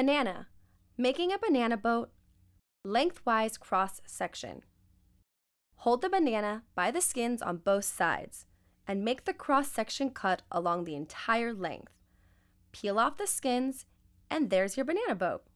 Banana. Making a banana boat lengthwise cross section. Hold the banana by the skins on both sides and make the cross section cut along the entire length. Peel off the skins and there's your banana boat.